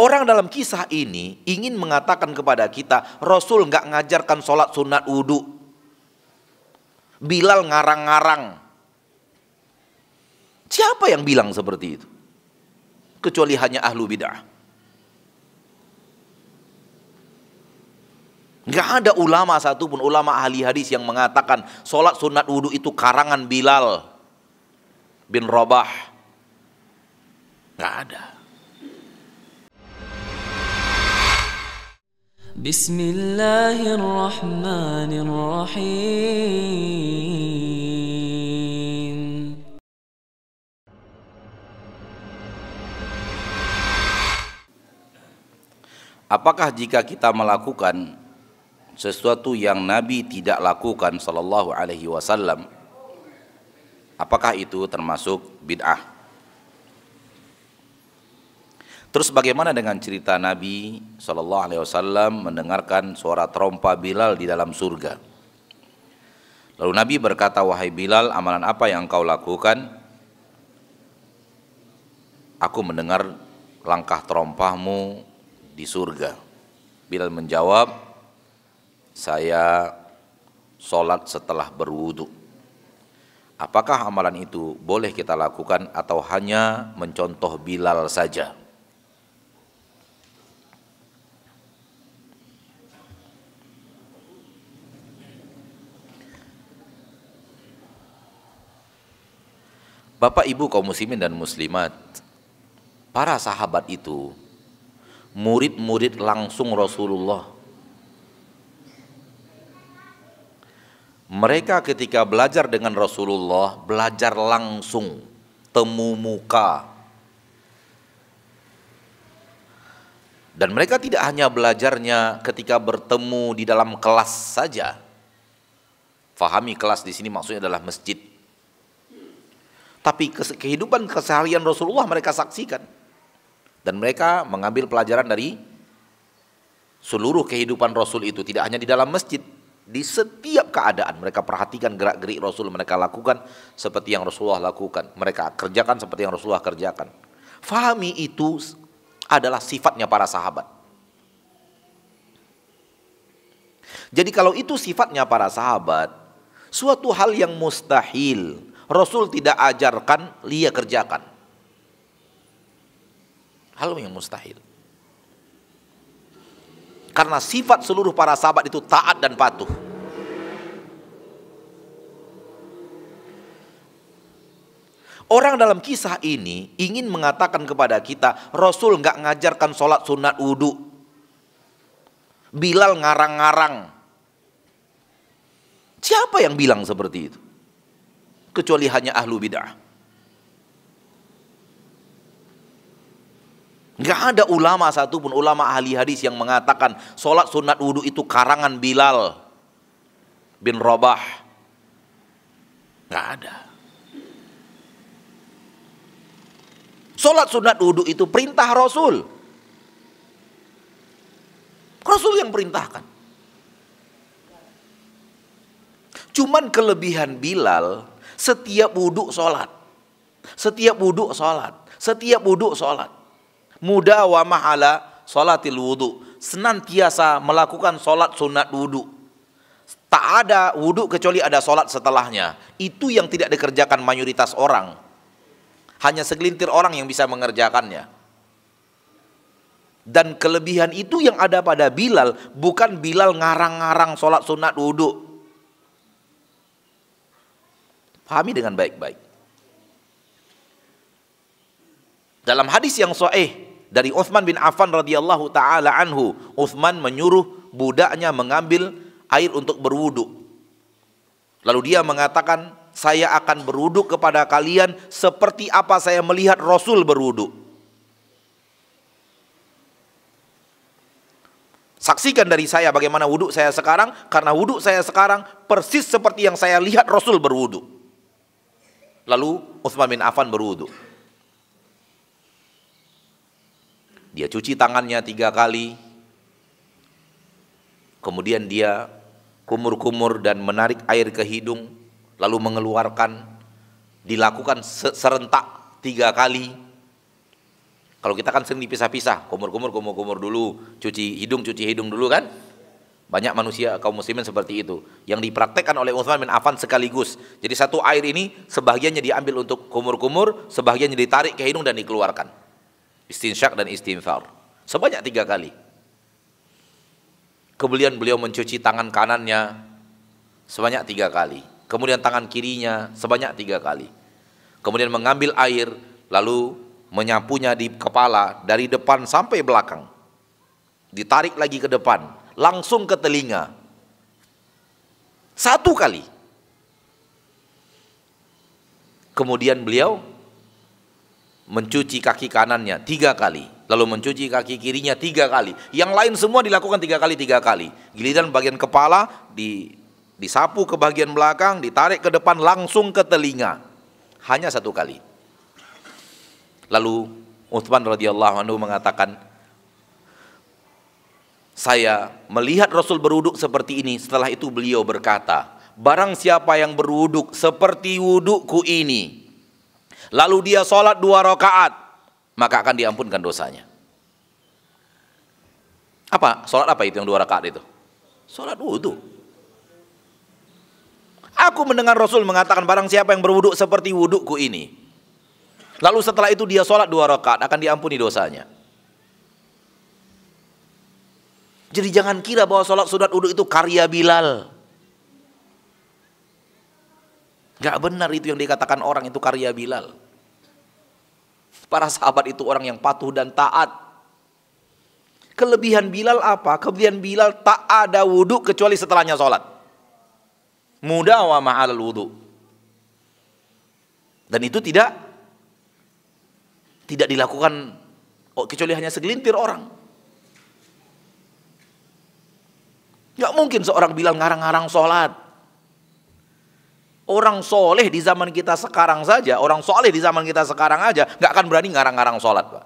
Orang dalam kisah ini ingin mengatakan kepada kita, Rasul nggak ngajarkan sholat sunat wudhu. Bilal ngarang-ngarang. Siapa yang bilang seperti itu? Kecuali hanya ahlu bid'ah. Gak ada ulama satupun, ulama ahli hadis yang mengatakan sholat sunat wudhu itu karangan Bilal bin Robah. Gak ada. بسم الله الرحمن الرحيم Apakah jika kita melakukan sesuatu yang Nabi tidak lakukan sallallahu alaihi wasallam apakah itu termasuk bid'ah Terus bagaimana dengan cerita Nabi Shallallahu Alaihi Wasallam mendengarkan suara trompa Bilal di dalam surga? Lalu Nabi berkata, wahai Bilal, amalan apa yang kau lakukan? Aku mendengar langkah trompahmu di surga. Bilal menjawab, saya sholat setelah berwudhu. Apakah amalan itu boleh kita lakukan atau hanya mencontoh Bilal saja? Bapak Ibu kaum muslimin dan muslimat, para sahabat itu murid-murid langsung Rasulullah. Mereka ketika belajar dengan Rasulullah, belajar langsung, temu muka. Dan mereka tidak hanya belajarnya ketika bertemu di dalam kelas saja. Fahami kelas di sini maksudnya adalah masjid tapi kehidupan keseharian Rasulullah mereka saksikan. Dan mereka mengambil pelajaran dari seluruh kehidupan Rasul itu. Tidak hanya di dalam masjid. Di setiap keadaan mereka perhatikan gerak-gerik Rasul. Mereka lakukan seperti yang Rasulullah lakukan. Mereka kerjakan seperti yang Rasulullah kerjakan. Fahami itu adalah sifatnya para sahabat. Jadi kalau itu sifatnya para sahabat, suatu hal yang mustahil Rasul tidak ajarkan, dia kerjakan. Hal yang mustahil. Karena sifat seluruh para sahabat itu taat dan patuh. Orang dalam kisah ini ingin mengatakan kepada kita, Rasul nggak ngajarkan sholat sunat wudhu. Bilal ngarang-ngarang. Siapa yang bilang seperti itu? kecuali hanya ahlu bid'ah. Nggak ada ulama satupun ulama ahli hadis yang mengatakan solat sunat wudhu itu karangan Bilal bin Robah, Nggak ada. Solat sunat wudhu itu perintah Rasul. Rasul yang perintahkan. Cuman kelebihan Bilal setiap wudhu sholat. Setiap wudhu sholat. Setiap wudhu sholat. Muda wa mahala sholatil wudhu. Senantiasa melakukan sholat sunat wudhu. Tak ada wudhu kecuali ada sholat setelahnya. Itu yang tidak dikerjakan mayoritas orang. Hanya segelintir orang yang bisa mengerjakannya. Dan kelebihan itu yang ada pada Bilal, bukan Bilal ngarang-ngarang sholat sunat wudhu. Pahami dengan baik-baik. Dalam hadis yang sahih dari Uthman bin Affan radhiyallahu taala anhu, Uthman menyuruh budaknya mengambil air untuk berwudu. Lalu dia mengatakan, "Saya akan berwudu kepada kalian seperti apa saya melihat Rasul berwudu." Saksikan dari saya bagaimana wudhu saya sekarang, karena wudhu saya sekarang persis seperti yang saya lihat Rasul berwudhu. Lalu Utsman bin Affan berwudu. Dia cuci tangannya tiga kali. Kemudian dia kumur-kumur dan menarik air ke hidung. Lalu mengeluarkan. Dilakukan serentak tiga kali. Kalau kita kan sering dipisah-pisah. Kumur-kumur, kumur-kumur dulu. Cuci hidung, cuci hidung dulu kan. Banyak manusia kaum muslimin seperti itu yang dipraktekkan oleh Utsman bin Affan sekaligus. Jadi satu air ini sebagiannya diambil untuk kumur-kumur, sebagiannya ditarik ke hidung dan dikeluarkan. Istinsyak dan istinfar. Sebanyak tiga kali. Kemudian beliau mencuci tangan kanannya sebanyak tiga kali. Kemudian tangan kirinya sebanyak tiga kali. Kemudian mengambil air lalu menyapunya di kepala dari depan sampai belakang. Ditarik lagi ke depan, langsung ke telinga. Satu kali. Kemudian beliau mencuci kaki kanannya tiga kali. Lalu mencuci kaki kirinya tiga kali. Yang lain semua dilakukan tiga kali, tiga kali. Giliran bagian kepala di, disapu ke bagian belakang, ditarik ke depan langsung ke telinga. Hanya satu kali. Lalu Uthman radhiyallahu anhu mengatakan, saya melihat Rasul beruduk seperti ini, setelah itu beliau berkata, Barang siapa yang beruduk seperti wudukku ini, lalu dia sholat dua rakaat, maka akan diampunkan dosanya. Apa? Sholat apa itu yang dua rakaat itu? Sholat wudhu. Aku mendengar Rasul mengatakan barang siapa yang berwuduk seperti wudukku ini. Lalu setelah itu dia sholat dua rakaat akan diampuni dosanya. Jadi jangan kira bahwa sholat sunat wudhu itu karya Bilal. Gak benar itu yang dikatakan orang itu karya Bilal. Para sahabat itu orang yang patuh dan taat. Kelebihan Bilal apa? Kelebihan Bilal tak ada wudhu kecuali setelahnya sholat. Muda wa ma'al wudhu. Dan itu tidak tidak dilakukan oh, kecuali hanya segelintir orang. Gak mungkin seorang bilang ngarang-ngarang sholat. Orang soleh di zaman kita sekarang saja, orang soleh di zaman kita sekarang aja, gak akan berani ngarang-ngarang sholat, Pak.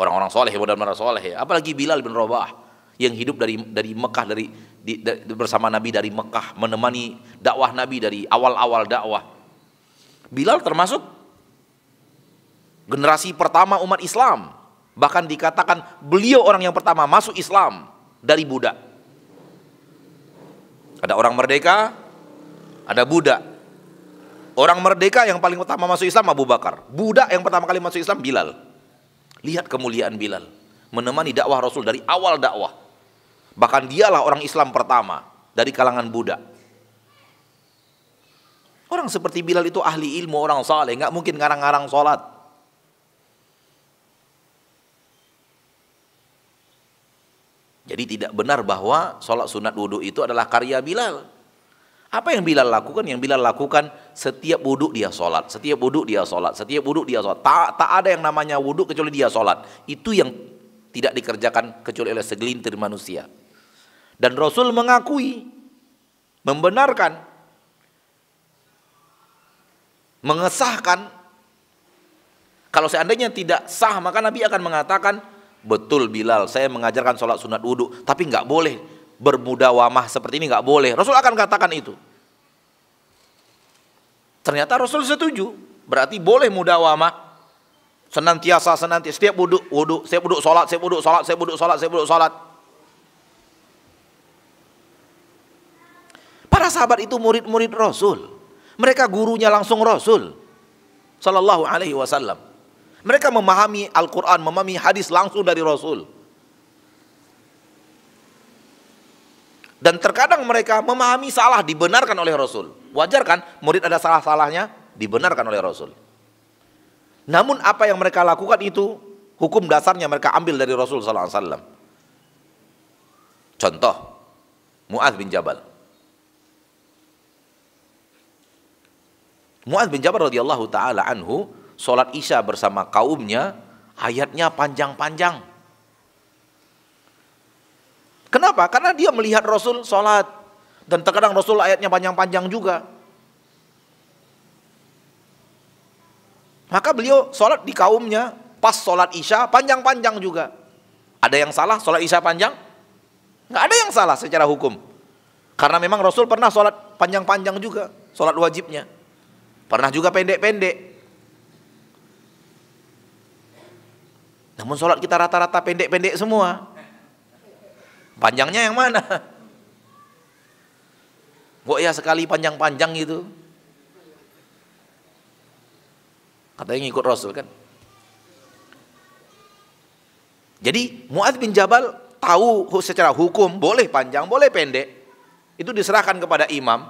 Orang-orang soleh, benar-benar soleh. Apalagi Bilal bin Rabah yang hidup dari dari Mekah dari di, dari, bersama Nabi dari Mekah menemani dakwah Nabi dari awal-awal dakwah. Bilal termasuk generasi pertama umat Islam. Bahkan dikatakan beliau orang yang pertama masuk Islam dari budak. Ada orang merdeka, ada budak. Orang merdeka yang paling pertama masuk Islam Abu Bakar. Budak yang pertama kali masuk Islam Bilal. Lihat kemuliaan Bilal. Menemani dakwah Rasul dari awal dakwah. Bahkan dialah orang Islam pertama dari kalangan budak. Orang seperti Bilal itu ahli ilmu, orang saleh, nggak mungkin ngarang-ngarang sholat. Jadi tidak benar bahwa sholat sunat wudhu itu adalah karya Bilal. Apa yang Bilal lakukan? Yang Bilal lakukan setiap wudhu dia sholat, setiap wudhu dia sholat, setiap wudhu dia sholat. Tak, ta ada yang namanya wudhu kecuali dia sholat. Itu yang tidak dikerjakan kecuali oleh segelintir manusia. Dan Rasul mengakui, membenarkan, mengesahkan. Kalau seandainya tidak sah, maka Nabi akan mengatakan Betul Bilal, saya mengajarkan sholat sunat wudhu, tapi nggak boleh wamah seperti ini nggak boleh. Rasul akan katakan itu. Ternyata Rasul setuju, berarti boleh mudawamah senantiasa senantiasa setiap wudhu wudhu setiap wudhu sholat setiap wudhu sholat setiap wudhu sholat setiap wudhu sholat. Para sahabat itu murid-murid Rasul, mereka gurunya langsung Rasul, Sallallahu Alaihi Wasallam. Mereka memahami Al-Quran, memahami hadis langsung dari Rasul. Dan terkadang mereka memahami salah dibenarkan oleh Rasul. Wajar kan murid ada salah-salahnya dibenarkan oleh Rasul. Namun apa yang mereka lakukan itu hukum dasarnya mereka ambil dari Rasul sallallahu alaihi wasallam. Contoh Muaz bin Jabal. Muaz bin Jabal radhiyallahu taala anhu sholat isya bersama kaumnya, ayatnya panjang-panjang. Kenapa? Karena dia melihat Rasul sholat. Dan terkadang Rasul ayatnya panjang-panjang juga. Maka beliau sholat di kaumnya, pas sholat isya panjang-panjang juga. Ada yang salah sholat isya panjang? Nggak ada yang salah secara hukum. Karena memang Rasul pernah sholat panjang-panjang juga, sholat wajibnya. Pernah juga pendek-pendek. Namun sholat kita rata-rata pendek-pendek semua. Panjangnya yang mana? Kok ya sekali panjang-panjang gitu? Katanya ngikut Rasul kan? Jadi Mu'ad bin Jabal tahu secara hukum boleh panjang, boleh pendek. Itu diserahkan kepada imam.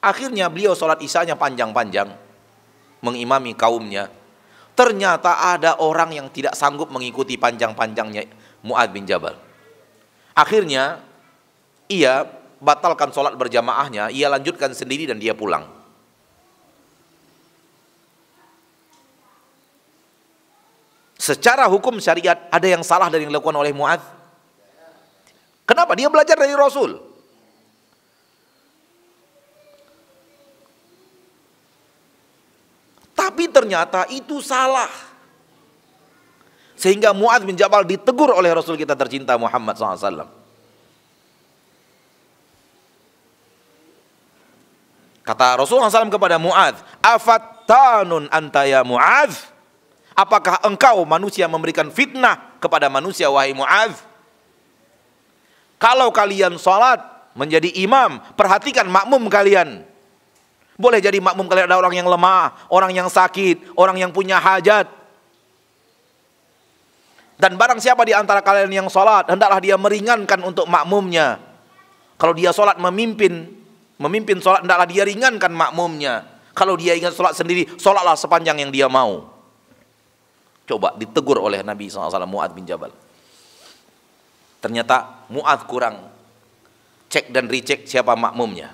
Akhirnya beliau sholat isanya panjang-panjang. Mengimami kaumnya. Ternyata ada orang yang tidak sanggup mengikuti panjang-panjangnya Mu'ad bin Jabal. Akhirnya ia batalkan sholat berjamaahnya, ia lanjutkan sendiri dan dia pulang. Secara hukum syariat ada yang salah dari yang dilakukan oleh Mu'ad? Kenapa? Dia belajar dari Rasul. ternyata itu salah. Sehingga Mu'ad bin Jabal ditegur oleh Rasul kita tercinta Muhammad SAW. Kata Rasulullah SAW kepada Mu'ad, Afat tanun antaya Mu'ad? Apakah engkau manusia memberikan fitnah kepada manusia wahai Mu'ad? Kalau kalian sholat menjadi imam, perhatikan makmum kalian boleh jadi makmum kalian ada orang yang lemah, orang yang sakit, orang yang punya hajat. Dan barang siapa di antara kalian yang sholat, hendaklah dia meringankan untuk makmumnya. Kalau dia sholat memimpin, memimpin sholat, hendaklah dia ringankan makmumnya. Kalau dia ingat sholat sendiri, sholatlah sepanjang yang dia mau. Coba ditegur oleh Nabi SAW Mu'ad bin Jabal. Ternyata Mu'ad kurang cek dan recek siapa makmumnya.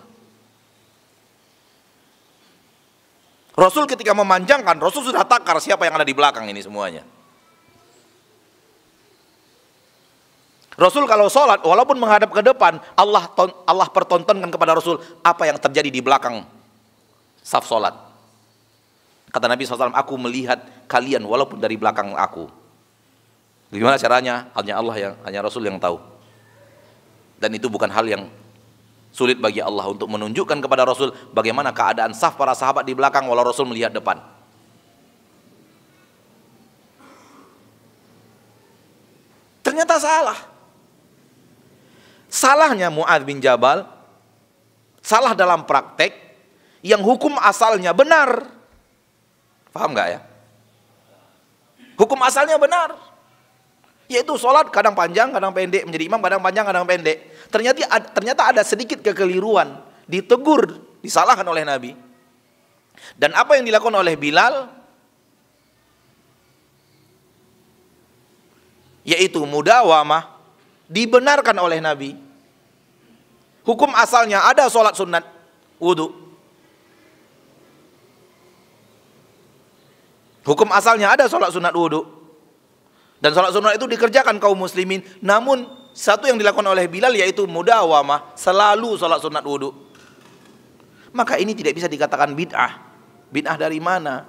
Rasul ketika memanjangkan, Rasul sudah takar siapa yang ada di belakang ini semuanya. Rasul kalau sholat, walaupun menghadap ke depan, Allah Allah pertontonkan kepada Rasul apa yang terjadi di belakang saf sholat. Kata Nabi SAW, aku melihat kalian walaupun dari belakang aku. Gimana caranya? Hanya Allah yang, hanya Rasul yang tahu. Dan itu bukan hal yang Sulit bagi Allah untuk menunjukkan kepada Rasul bagaimana keadaan saf para sahabat di belakang walau Rasul melihat depan. Ternyata salah. Salahnya Mu'ad bin Jabal, salah dalam praktek, yang hukum asalnya benar. Paham gak ya? Hukum asalnya benar. Yaitu sholat kadang panjang, kadang pendek. Menjadi imam kadang panjang, kadang pendek. Ternyata, ternyata ada sedikit kekeliruan. Ditegur, disalahkan oleh Nabi. Dan apa yang dilakukan oleh Bilal? Yaitu mudawamah. Dibenarkan oleh Nabi. Hukum asalnya ada sholat sunat. Wudhu. Hukum asalnya ada sholat sunat wudhu. Dan sholat sunnah itu dikerjakan kaum muslimin. Namun satu yang dilakukan oleh Bilal yaitu mudawamah selalu sholat sunat wudhu. Maka ini tidak bisa dikatakan bid'ah. Bid'ah dari mana?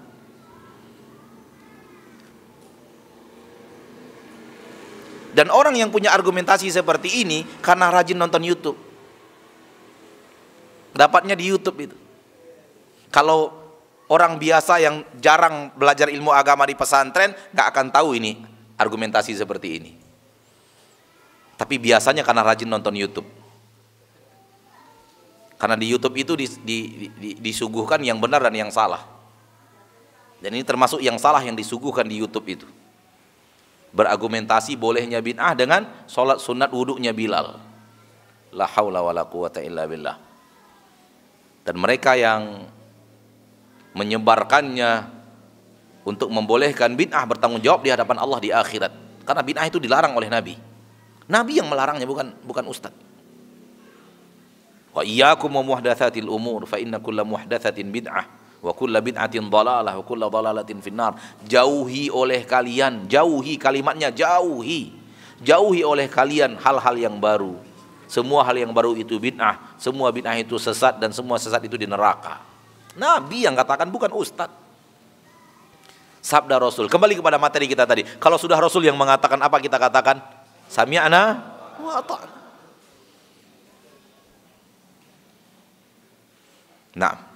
Dan orang yang punya argumentasi seperti ini karena rajin nonton YouTube. Dapatnya di YouTube itu. Kalau orang biasa yang jarang belajar ilmu agama di pesantren gak akan tahu ini argumentasi seperti ini. Tapi biasanya karena rajin nonton YouTube. Karena di YouTube itu di, di, di, disuguhkan yang benar dan yang salah. Dan ini termasuk yang salah yang disuguhkan di YouTube itu. Berargumentasi bolehnya bid'ah dengan sholat sunat wuduknya Bilal. La haula wa la quwata illa billah. Dan mereka yang menyebarkannya untuk membolehkan bid'ah bertanggung jawab di hadapan Allah di akhirat. Karena bid'ah itu dilarang oleh Nabi. Nabi yang melarangnya bukan bukan ustaz. Wa iyyakum wa muhdatsatil umur fa inna kulla muhdatsatin bid'ah wa kulla bid'atin dhalalah wa kulla dhalalatin finnar. Jauhi oleh kalian, jauhi kalimatnya jauhi. Jauhi oleh kalian hal-hal yang baru. Semua hal yang baru itu bid'ah, semua bid'ah itu sesat dan semua sesat itu di neraka. Nabi yang katakan bukan ustadz. Sabda Rasul. Kembali kepada materi kita tadi. Kalau sudah Rasul yang mengatakan apa kita katakan? Sami'ana wa ta'ana. Nah.